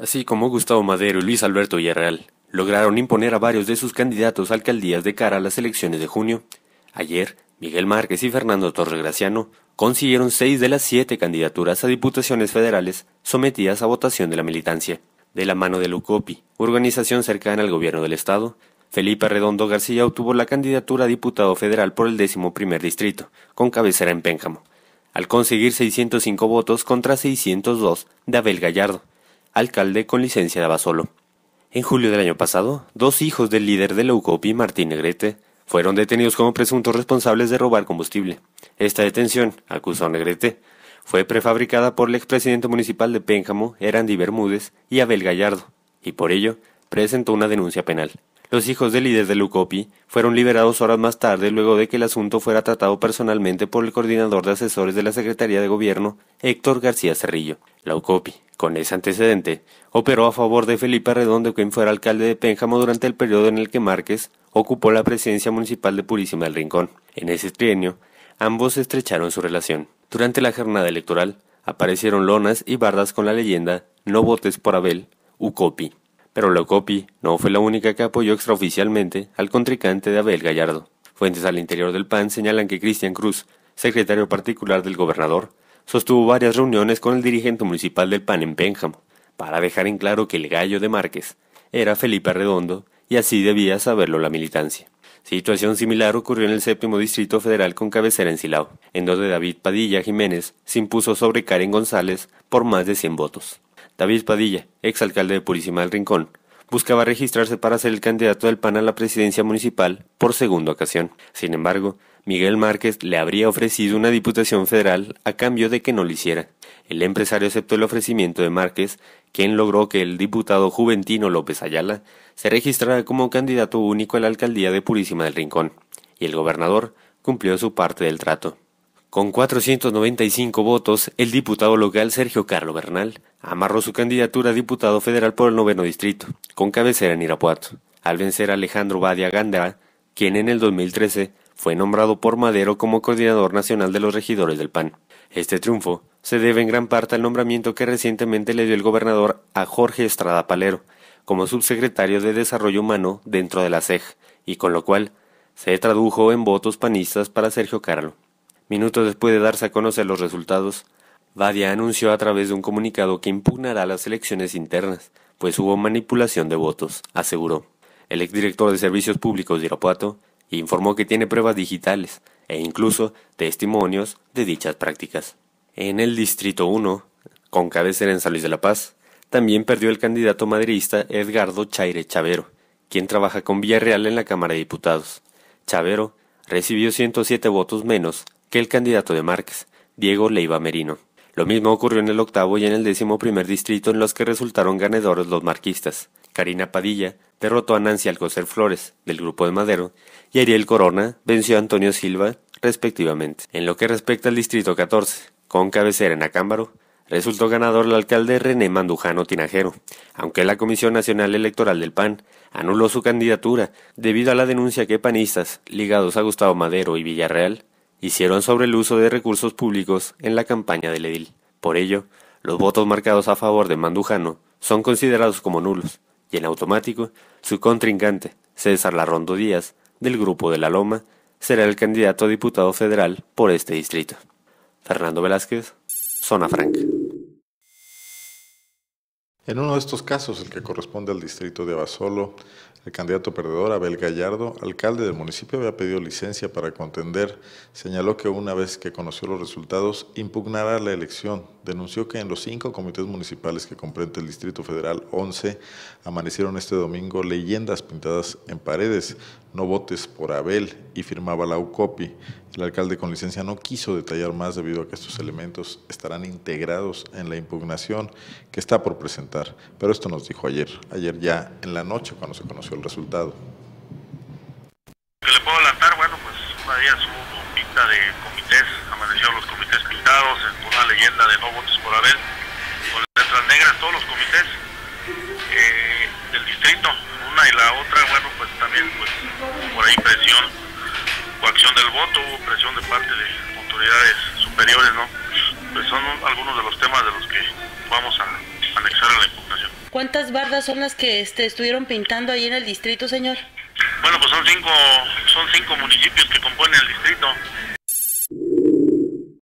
Así como Gustavo Madero y Luis Alberto Villarreal lograron imponer a varios de sus candidatos a alcaldías de cara a las elecciones de junio, ayer Miguel Márquez y Fernando Graciano consiguieron seis de las siete candidaturas a diputaciones federales sometidas a votación de la militancia. De la mano de Lucopi, organización cercana al gobierno del Estado, Felipe Redondo García obtuvo la candidatura a diputado federal por el décimo primer distrito, con cabecera en Pénjamo, al conseguir 605 votos contra 602 de Abel Gallardo alcalde con licencia de Abasolo. En julio del año pasado, dos hijos del líder de la UCOPI, Martín Negrete, fueron detenidos como presuntos responsables de robar combustible. Esta detención, acusó Negrete, fue prefabricada por el expresidente municipal de Pénjamo, Erandi Bermúdez, y Abel Gallardo, y por ello presentó una denuncia penal. Los hijos del líder de Lucopi fueron liberados horas más tarde luego de que el asunto fuera tratado personalmente por el coordinador de asesores de la Secretaría de Gobierno, Héctor García Cerrillo. La Ucopi, con ese antecedente, operó a favor de Felipe Redondo quien fuera alcalde de Pénjamo durante el periodo en el que Márquez ocupó la presidencia municipal de Purísima del Rincón. En ese trienio, ambos estrecharon su relación. Durante la jornada electoral, aparecieron lonas y bardas con la leyenda No votes por Abel, Ucopi. Pero la Ucopi no fue la única que apoyó extraoficialmente al contrincante de Abel Gallardo. Fuentes al interior del PAN señalan que Cristian Cruz, secretario particular del gobernador, sostuvo varias reuniones con el dirigente municipal del PAN en Pénjamo, para dejar en claro que el gallo de Márquez era Felipe Redondo y así debía saberlo la militancia. Situación similar ocurrió en el séptimo distrito federal con cabecera en Silao, en donde David Padilla Jiménez se impuso sobre Karen González por más de cien votos. David Padilla, alcalde de Purísima del Rincón, buscaba registrarse para ser el candidato del PAN a la presidencia municipal por segunda ocasión. Sin embargo, Miguel Márquez le habría ofrecido una diputación federal a cambio de que no lo hiciera. El empresario aceptó el ofrecimiento de Márquez, quien logró que el diputado juventino López Ayala se registrara como candidato único a la alcaldía de Purísima del Rincón, y el gobernador cumplió su parte del trato. Con 495 votos, el diputado local Sergio Carlo Bernal amarró su candidatura a diputado federal por el noveno distrito, con cabecera en Irapuato, al vencer a Alejandro Badia Gándara, quien en el 2013 fue nombrado por Madero como coordinador nacional de los regidores del PAN. Este triunfo se debe en gran parte al nombramiento que recientemente le dio el gobernador a Jorge Estrada Palero como subsecretario de Desarrollo Humano dentro de la cej y con lo cual se tradujo en votos panistas para Sergio Carlo. Minutos después de darse a conocer los resultados, Badia anunció a través de un comunicado que impugnará las elecciones internas, pues hubo manipulación de votos, aseguró. El exdirector de Servicios Públicos de Irapuato informó que tiene pruebas digitales e incluso testimonios de dichas prácticas. En el Distrito 1, con cabecera en San de la Paz, también perdió el candidato maderista Edgardo Chaire Chavero, quien trabaja con Villarreal en la Cámara de Diputados. Chavero recibió 107 votos menos que el candidato de Márquez, Diego Leiva Merino. Lo mismo ocurrió en el octavo y en el décimo primer distrito en los que resultaron ganadores los marquistas. Karina Padilla derrotó a Nancy Alcocer Flores, del grupo de Madero, y Ariel Corona venció a Antonio Silva, respectivamente. En lo que respecta al distrito 14, con cabecera en Acámbaro, resultó ganador el alcalde René Mandujano Tinajero, aunque la Comisión Nacional Electoral del PAN anuló su candidatura debido a la denuncia que panistas ligados a Gustavo Madero y Villarreal hicieron sobre el uso de recursos públicos en la campaña del edil. Por ello, los votos marcados a favor de Mandujano son considerados como nulos, y en automático, su contrincante, César Larrondo Díaz, del Grupo de la Loma, será el candidato a diputado federal por este distrito. Fernando Velázquez, Zona Franca. En uno de estos casos, el que corresponde al distrito de Basolo, el candidato perdedor, Abel Gallardo, alcalde del municipio, había pedido licencia para contender. Señaló que una vez que conoció los resultados, impugnará la elección denunció que en los cinco comités municipales que comprende el Distrito Federal 11 amanecieron este domingo leyendas pintadas en paredes, no votes por Abel y firmaba la UCOPI. El alcalde con licencia no quiso detallar más debido a que estos elementos estarán integrados en la impugnación que está por presentar, pero esto nos dijo ayer, ayer ya en la noche cuando se conoció el resultado. le bueno, pues su de comités amaneció los comités en una leyenda de no votos por haber, con letras negras, todos los comités eh, del distrito, una y la otra, bueno, pues también pues, por ahí presión, coacción del voto, presión de parte de autoridades superiores, ¿no? Pues son algunos de los temas de los que vamos a anexar a la impugnación. ¿Cuántas bardas son las que este, estuvieron pintando ahí en el distrito, señor? Bueno, pues son cinco, son cinco municipios que componen el distrito.